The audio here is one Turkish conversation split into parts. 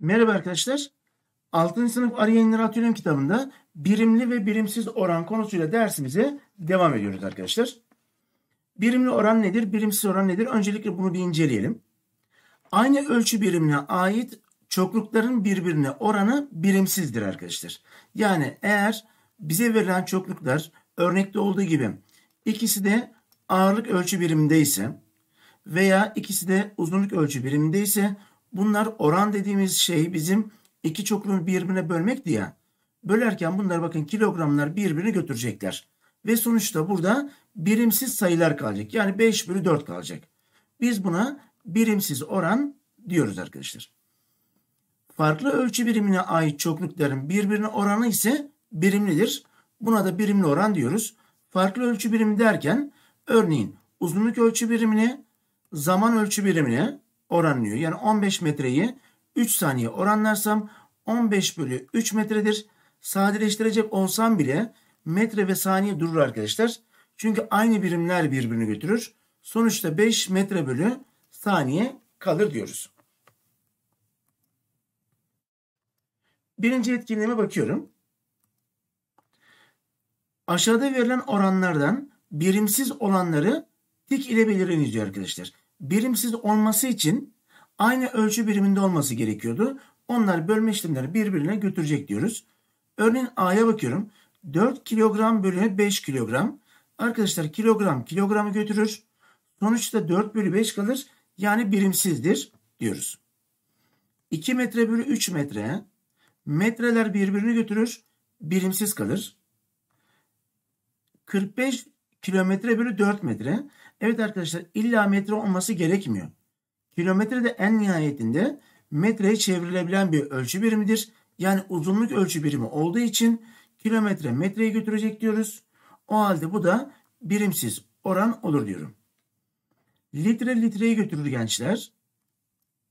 Merhaba arkadaşlar. 6. sınıf Arı Yayınları Atölyem kitabında birimli ve birimsiz oran konusuyla dersimize devam ediyoruz arkadaşlar. Birimli oran nedir? Birimsiz oran nedir? Öncelikle bunu bir inceleyelim. Aynı ölçü birimine ait çoklukların birbirine oranı birimsizdir arkadaşlar. Yani eğer bize verilen çokluklar örnekte olduğu gibi ikisi de ağırlık ölçü birimindeyse veya ikisi de uzunluk ölçü birimindeyse Bunlar oran dediğimiz şey bizim iki çokluğunu birbirine bölmek diye. Bölerken bunlar bakın kilogramlar birbirini götürecekler. Ve sonuçta burada birimsiz sayılar kalacak. Yani 5 bölü 4 kalacak. Biz buna birimsiz oran diyoruz arkadaşlar. Farklı ölçü birimine ait çoklukların birbirine oranı ise birimlidir. Buna da birimli oran diyoruz. Farklı ölçü birimi derken örneğin uzunluk ölçü birimine, zaman ölçü birimine, oranlıyor. Yani 15 metreyi 3 saniye oranlarsam 15 bölü 3 metredir. Sadeleştirecek olsam bile metre ve saniye durur arkadaşlar. Çünkü aynı birimler birbirini götürür. Sonuçta 5 metre bölü saniye kalır diyoruz. Birinci etkinliğime bakıyorum. Aşağıda verilen oranlardan birimsiz olanları tik ile belirleyiniz diyor arkadaşlar birimsiz olması için aynı ölçü biriminde olması gerekiyordu. Onlar bölme işlemleri birbirine götürecek diyoruz. Örneğin A'ya bakıyorum. 4 kilogram bölü 5 kilogram. Arkadaşlar kilogram kilogramı götürür. Sonuçta 4 bölü 5 kalır. Yani birimsizdir diyoruz. 2 metre bölü 3 metre. Metreler birbirini götürür. Birimsiz kalır. 45 kilometre bölü 4 metre. Evet arkadaşlar illa metre olması gerekmiyor. Kilometre de en nihayetinde metreye çevrilebilen bir ölçü birimidir. Yani uzunluk ölçü birimi olduğu için kilometre metreye götürecek diyoruz. O halde bu da birimsiz oran olur diyorum. Litre litreye götürür gençler.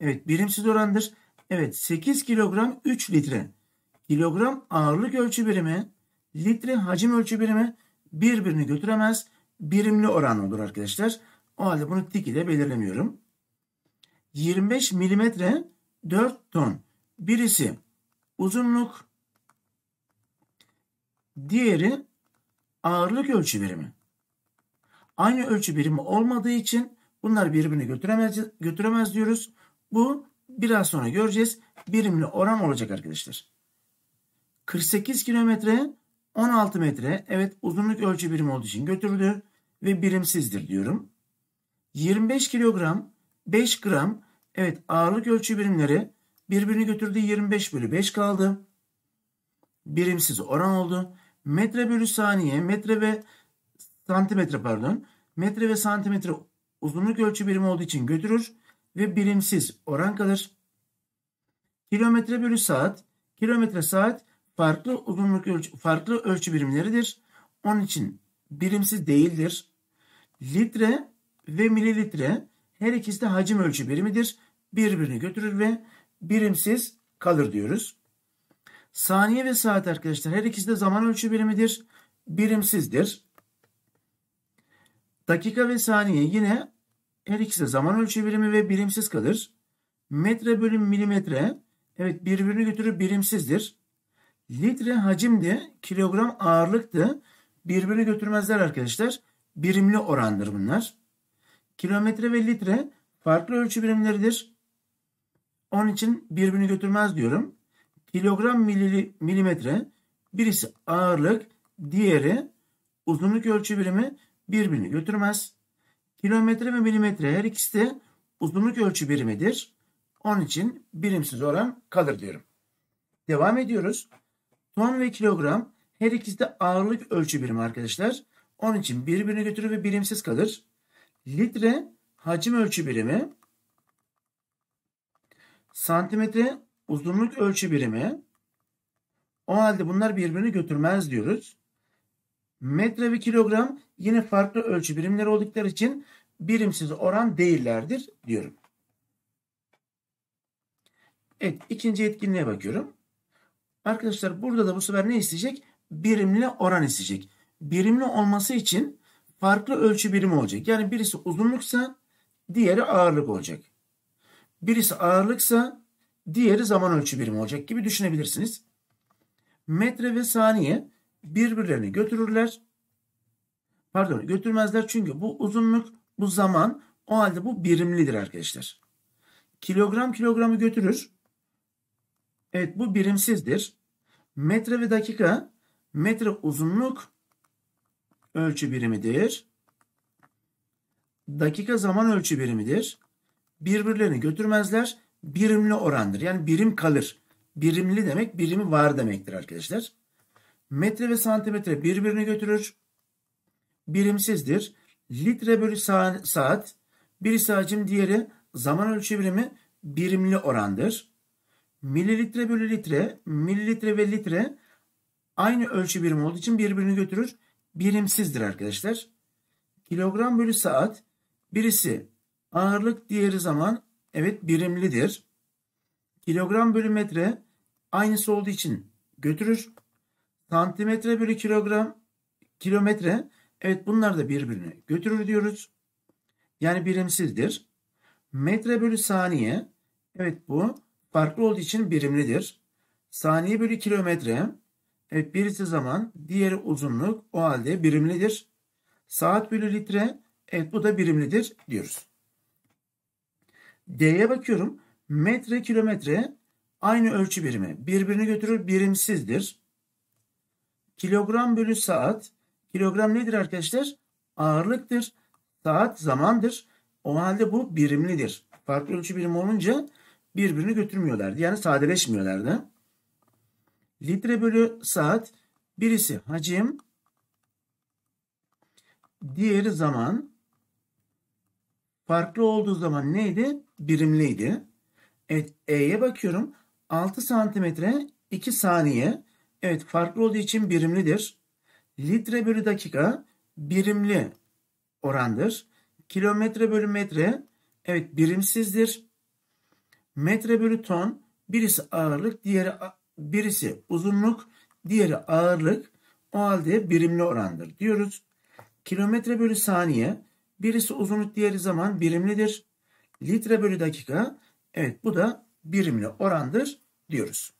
Evet birimsiz orandır. Evet 8 kilogram 3 litre. Kilogram ağırlık ölçü birimi, litre hacim ölçü birimi birbirini götüremez. Birimli oran olur arkadaşlar. O halde bunu tik ile belirlemiyorum. 25 milimetre 4 ton. Birisi uzunluk, diğeri ağırlık ölçü birimi. Aynı ölçü birimi olmadığı için bunlar birbirini götüremez, götüremez diyoruz. Bu biraz sonra göreceğiz. Birimli oran olacak arkadaşlar. 48 kilometre 16 metre evet uzunluk ölçü birimi olduğu için götürüldü ve birimsizdir diyorum. 25 kilogram 5 gram evet ağırlık ölçü birimleri birbirini götürdü 25 bölü 5 kaldı. Birimsiz oran oldu. Metre bölü saniye metre ve santimetre pardon metre ve santimetre uzunluk ölçü birimi olduğu için götürür ve birimsiz oran kalır. Kilometre bölü saat kilometre saat farklı uzunluk ölçü, farklı ölçü birimleridir. Onun için birimsiz değildir. Litre ve mililitre her ikisi de hacim ölçü birimidir. Birbirini götürür ve birimsiz kalır diyoruz. Saniye ve saat arkadaşlar her ikisi de zaman ölçü birimidir. Birimsizdir. Dakika ve saniye yine her ikisi de zaman ölçü birimi ve birimsiz kalır. Metre bölü milimetre evet birbirini götürür birimsizdir. Litre hacimdi, kilogram ağırlıktı. birbirini götürmezler arkadaşlar. Birimli orandır bunlar. Kilometre ve litre farklı ölçü birimleridir. Onun için birbirini götürmez diyorum. Kilogram milili, milimetre birisi ağırlık, diğeri uzunluk ölçü birimi birbirini götürmez. Kilometre ve milimetre her ikisi de uzunluk ölçü birimidir. Onun için birimsiz oran kalır diyorum. Devam ediyoruz. Ton ve kilogram her ikisi de ağırlık ölçü birimi arkadaşlar. Onun için birbirine götürür ve birimsiz kalır. Litre hacim ölçü birimi. Santimetre uzunluk ölçü birimi. O halde bunlar birbirini götürmez diyoruz. Metre ve kilogram yine farklı ölçü birimleri oldukları için birimsiz oran değillerdir diyorum. Evet ikinci etkinliğe bakıyorum. Arkadaşlar burada da bu sefer ne isteyecek? Birimli oran isteyecek. Birimli olması için farklı ölçü birimi olacak. Yani birisi uzunluksa diğeri ağırlık olacak. Birisi ağırlıksa diğeri zaman ölçü birimi olacak gibi düşünebilirsiniz. Metre ve saniye birbirlerini götürürler. Pardon götürmezler çünkü bu uzunluk bu zaman o halde bu birimlidir arkadaşlar. Kilogram kilogramı götürür. Evet bu birimsizdir. Metre ve dakika metre uzunluk ölçü birimidir. Dakika zaman ölçü birimidir. Birbirlerini götürmezler. Birimli orandır. Yani birim kalır. Birimli demek birimi var demektir arkadaşlar. Metre ve santimetre birbirini götürür. Birimsizdir. Litre bölü saat. Birisi hacim diğeri zaman ölçü birimi birimli orandır. Mililitre bölü litre, mililitre ve litre aynı ölçü birimi olduğu için birbirini götürür. Birimsizdir arkadaşlar. Kilogram bölü saat birisi ağırlık diğeri zaman evet birimlidir. Kilogram bölü metre aynısı olduğu için götürür. Santimetre bölü kilogram kilometre evet bunlar da birbirini götürür diyoruz. Yani birimsizdir. Metre bölü saniye evet bu farklı olduğu için birimlidir. Saniye bölü kilometre. Evet birisi zaman, diğeri uzunluk. O halde birimlidir. Saat bölü litre. Evet bu da birimlidir diyoruz. D'ye bakıyorum. Metre kilometre aynı ölçü birimi. Birbirini götürür birimsizdir. Kilogram bölü saat. Kilogram nedir arkadaşlar? Ağırlıktır. Saat zamandır. O halde bu birimlidir. Farklı ölçü birimi olunca birbirini götürmüyorlardı. Yani sadeleşmiyorlardı. Litre bölü saat birisi hacim diğeri zaman farklı olduğu zaman neydi? Birimliydi. Evet E'ye bakıyorum. 6 santimetre 2 saniye. Evet farklı olduğu için birimlidir. Litre bölü dakika birimli orandır. Kilometre bölü metre evet birimsizdir metre bölü ton birisi ağırlık, diğeri birisi uzunluk, diğeri ağırlık. O halde birimli orandır diyoruz. Kilometre bölü saniye birisi uzunluk, diğeri zaman birimlidir. Litre bölü dakika evet bu da birimli orandır diyoruz.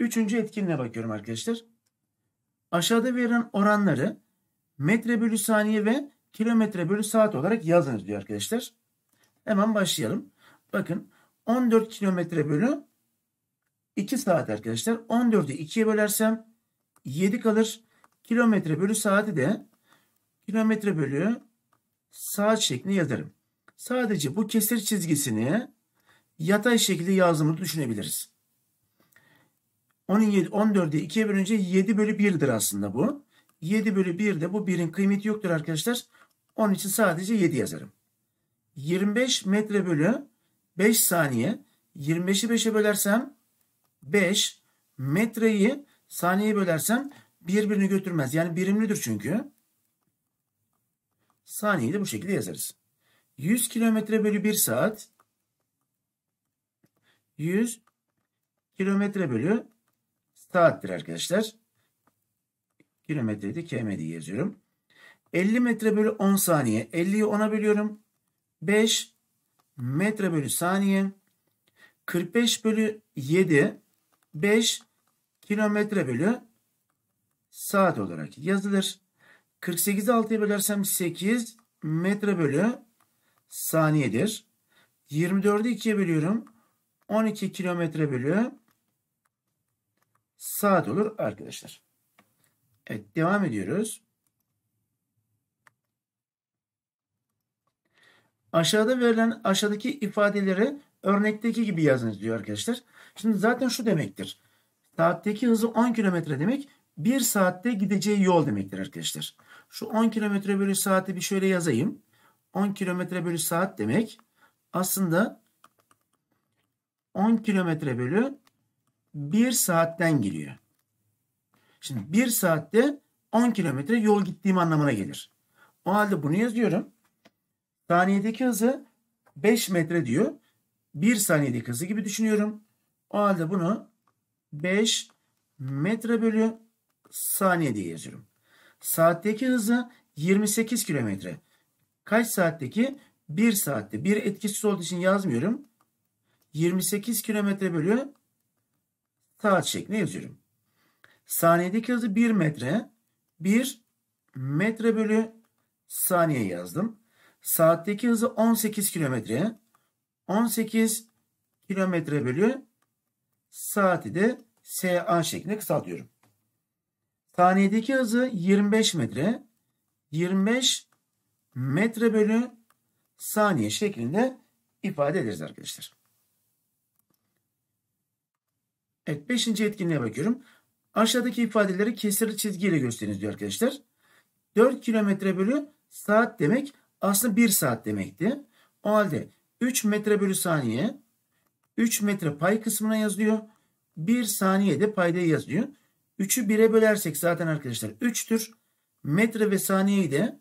Üçüncü etkinliğe bakıyorum arkadaşlar. Aşağıda verilen oranları metre bölü saniye ve kilometre bölü saat olarak yazınız diyor arkadaşlar. Hemen başlayalım. Bakın 14 kilometre bölü 2 saat arkadaşlar. 14'ü 2'ye bölersem 7 kalır. Kilometre bölü saati de kilometre bölü saat şeklinde yazarım. Sadece bu kesir çizgisini yatay şekilde yazdığımızı düşünebiliriz. 14'ü 2'ye bölünce 7 bölü 1'dir aslında bu. 7 bölü 1'de bu 1'in kıymeti yoktur arkadaşlar. Onun için sadece 7 yazarım. 25 metre bölü 5 saniye. 25'i 5'e bölersem 5 metreyi saniye bölersem birbirini götürmez. Yani birimlidir çünkü. Saniyeyi de bu şekilde yazarız. 100 kilometre bölü 1 saat 100 kilometre bölü saattir arkadaşlar. Kilometreyi de km diye yazıyorum. 50 metre bölü 10 saniye. 50'yi 10'a bölüyorum. 5 metre bölü saniye. 45 bölü 7. 5 kilometre bölü saat olarak yazılır. 48'i 6'ya bölersem 8 metre bölü saniyedir. 24'ü 2'ye bölüyorum. 12 kilometre bölü saat olur arkadaşlar. Evet devam ediyoruz. Aşağıda verilen aşağıdaki ifadeleri örnekteki gibi yazınız diyor arkadaşlar. Şimdi zaten şu demektir. Saatteki hızı 10 kilometre demek Bir saatte gideceği yol demektir arkadaşlar. Şu 10 kilometre bölü saati bir şöyle yazayım. 10 kilometre bölü saat demek aslında 10 kilometre bölü 1 saatten geliyor. Şimdi 1 saatte 10 kilometre yol gittiğim anlamına gelir. O halde bunu yazıyorum. Saniyedeki hızı 5 metre diyor. 1 saniyedeki hızı gibi düşünüyorum. O halde bunu 5 metre bölü saniye diye yazıyorum. Saatteki hızı 28 kilometre. Kaç saatteki? 1 saatte. 1 etkisiz olduğu için yazmıyorum. 28 kilometre bölü saat şeklinde yazıyorum. Saniyedeki hızı 1 metre. 1 metre bölü saniye yazdım. Saatteki hızı 18 kilometre. 18 kilometre bölü saati de SA şeklinde kısaltıyorum. Saniyedeki hızı 25 metre. 25 metre bölü saniye şeklinde ifade ederiz arkadaşlar. Evet 5. etkinliğe bakıyorum. Aşağıdaki ifadeleri kesirli çizgiyle gösteriniz diyor arkadaşlar. 4 kilometre bölü saat demek aslında 1 saat demekti. O halde 3 metre bölü saniye 3 metre pay kısmına yazılıyor. 1 saniye de payda yazılıyor. 3'ü 1'e bölersek zaten arkadaşlar 3'tür. Metre ve saniyeyi de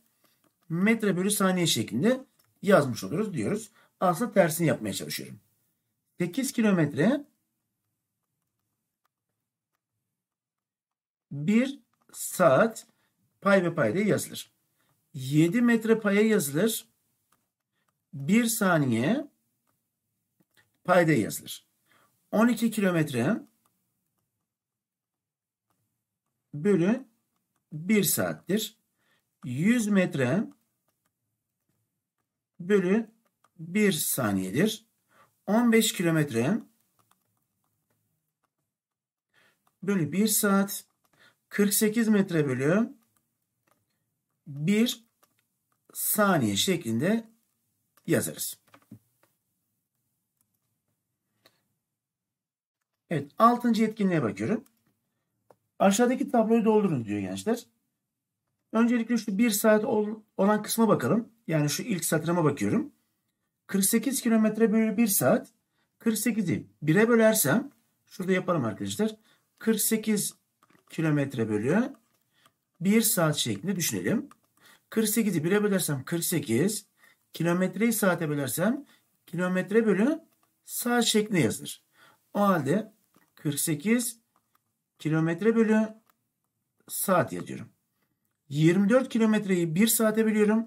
metre bölü saniye şeklinde yazmış oluruz diyoruz. Aslında tersini yapmaya çalışıyorum. 8 kilometre 1 saat pay ve payda yazılır. 7 metre paya yazılır. 1 saniye payda yazılır. 12 kilometre bölü 1 saattir. 100 metre bölü 1 saniyedir. 15 kilometre bölü 1 saat 48 metre bölü 1 saniye şeklinde yazarız. Evet, altıncı etkinliğe bakıyorum. Aşağıdaki tabloyu doldurun diyor gençler. Öncelikle şu 1 saat olan kısma bakalım. Yani şu ilk satırıma bakıyorum. 48 kilometre bölü 1 saat. 48'i 1'e bölersem şurada yapalım arkadaşlar. 48 kilometre bölü 1 saat şeklinde düşünelim. 48'i 1'e bölersem 48. Kilometreyi saate bölersem kilometre bölü saat şeklinde yazılır. O halde 48 kilometre bölü saat yazıyorum. 24 kilometreyi 1 saate bölüyorum.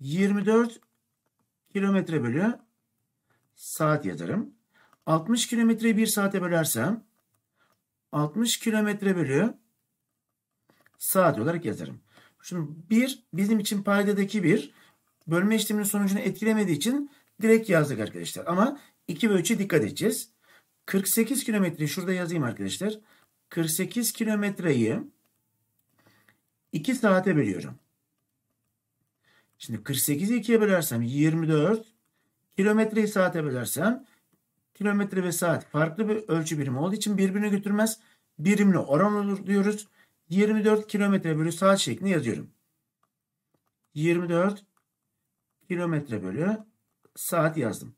24 kilometre bölü saat yazarım. 60 kilometreyi 1 saate bölersem 60 kilometre bölü saat olarak yazarım. Şimdi 1 bizim için paydadaki bir bölme işleminin sonucunu etkilemediği için direkt yazdık arkadaşlar. Ama 2 ve 3'e dikkat edeceğiz. 48 kilometreyi şurada yazayım arkadaşlar. 48 kilometreyi 2 saate bölüyorum. Şimdi 48'i 2'ye bölersem 24 kilometreyi saate bölersem kilometre ve saat farklı bir ölçü birimi olduğu için birbirine götürmez. Birimli oran olur diyoruz. 24 kilometre bölü saat şeklinde yazıyorum. 24 kilometre bölü saat yazdım.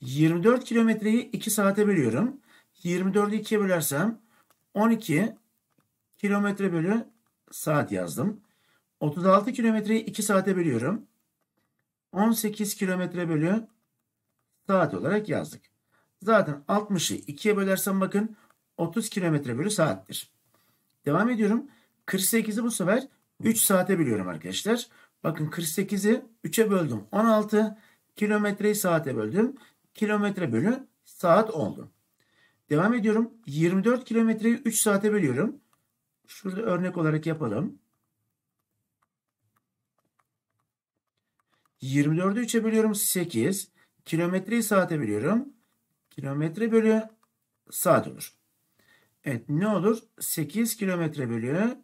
24 kilometreyi 2 saate bölüyorum. 24'ü 2'ye bölersem 12 kilometre bölü saat yazdım. 36 kilometreyi 2 saate bölüyorum. 18 kilometre bölü saat olarak yazdık. Zaten 60'ı 2'ye bölersem bakın 30 kilometre bölü saattir. Devam ediyorum. 48'i bu sefer 3 saate biliyorum arkadaşlar. Bakın 48'i 3'e böldüm. 16 kilometreyi saate böldüm. Kilometre bölü saat oldu. Devam ediyorum. 24 kilometreyi 3 saate bölüyorum. Şurada örnek olarak yapalım. 24'ü 3'e bölüyorum 8. Kilometreyi saate bölüyorum. Kilometre bölü saat olur. Evet ne olur? 8 kilometre bölü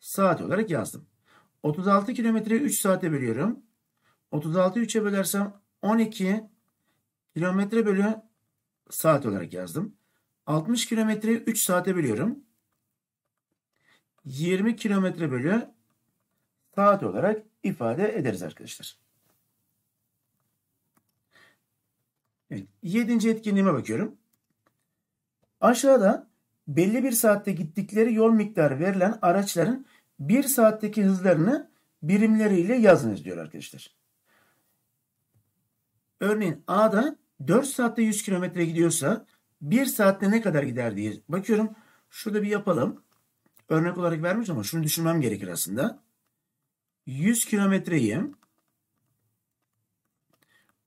saat olarak yazdım. 36 kilometreyi 3 saate bölüyorum. 36'yı 3'e bölersem 12 kilometre bölü saat olarak yazdım. 60 kilometreyi 3 saate bölüyorum. 20 kilometre bölü saat olarak ifade ederiz arkadaşlar. Evet, yedinci etkinliğime bakıyorum. Aşağıda belli bir saatte gittikleri yol miktarı verilen araçların bir saatteki hızlarını birimleriyle yazınız diyor arkadaşlar. Örneğin A'da 4 saatte 100 kilometre gidiyorsa 1 saatte ne kadar gider diye bakıyorum. Şurada bir yapalım. Örnek olarak vermiş ama şunu düşünmem gerekir aslında. 100 kilometreyi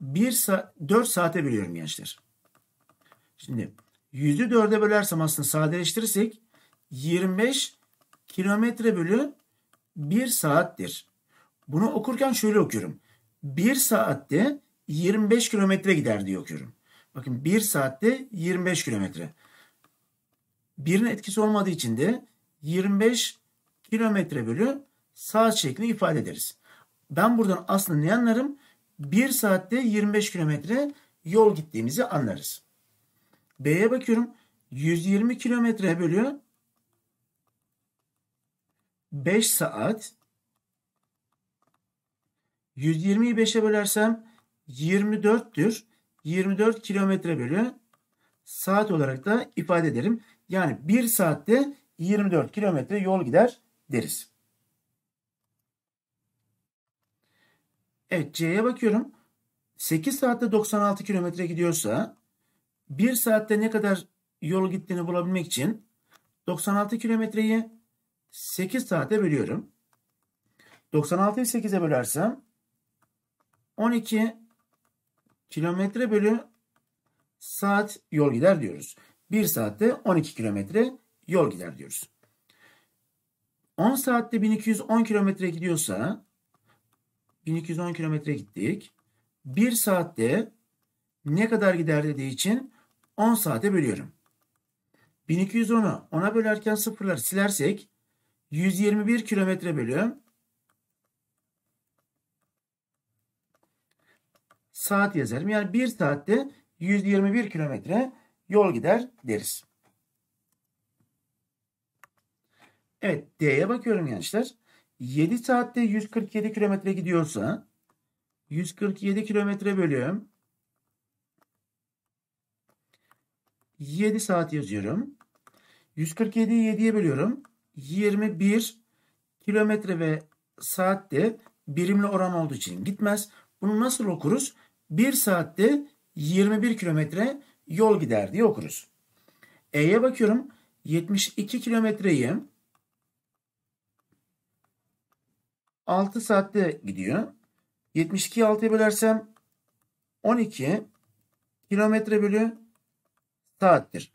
1 saat 4 saate bölüyorum gençler. Şimdi yüzü 4'e bölersem aslında sadeleştirirsek 25 kilometre bölü 1 saattir. Bunu okurken şöyle okuyorum. 1 saatte 25 kilometre gider diye okuyorum. Bakın 1 saatte 25 kilometre. Birin etkisi olmadığı için de 25 kilometre bölü saat şeklinde ifade ederiz. Ben buradan aslında ne anlarım? 1 saatte 25 kilometre yol gittiğimizi anlarız. B'ye bakıyorum. 120 kilometre bölü 5 saat 120'yi 5'e bölersem 24'tür. 24 kilometre bölü saat olarak da ifade ederim. Yani 1 saatte 24 kilometre yol gider deriz. Evet C'ye bakıyorum. 8 saatte 96 kilometre gidiyorsa 1 saatte ne kadar yol gittiğini bulabilmek için 96 kilometreyi 8 saate bölüyorum. 96'yı 8'e bölersem 12 kilometre bölü saat yol gider diyoruz. 1 saatte 12 kilometre yol gider diyoruz. 10 saatte 1210 kilometre gidiyorsa 1210 kilometre gittik. 1 saatte ne kadar gider dediği için 10 saate bölüyorum. 1210'u 10'a bölerken sıfırlar silersek 121 kilometre bölüyorum saat yazarım. Yani 1 saatte 121 kilometre yol gider deriz. Evet D'ye bakıyorum gençler. 7 saatte 147 kilometre gidiyorsa 147 kilometre bölüyorum. 7 saat yazıyorum. 147'yi 7'ye bölüyorum. 21 kilometre ve saatte birimli oran olduğu için gitmez. Bunu nasıl okuruz? 1 saatte 21 kilometre yol gider diye okuruz. E'ye bakıyorum. 72 kilometreyi 6 saatte gidiyor. 72'yi 6'ya bölersem 12 kilometre bölü saattir.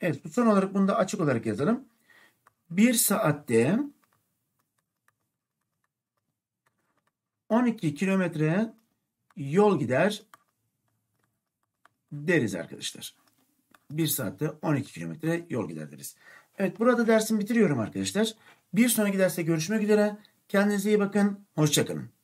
Evet bu son olarak bunu da açık olarak yazalım. Bir saatte 12 kilometre yol gider deriz arkadaşlar. Bir saatte 12 kilometre yol gider deriz. Evet burada dersimi bitiriyorum arkadaşlar. Bir sonraki derste görüşmek üzere. Kendinize iyi bakın. Hoşçakalın.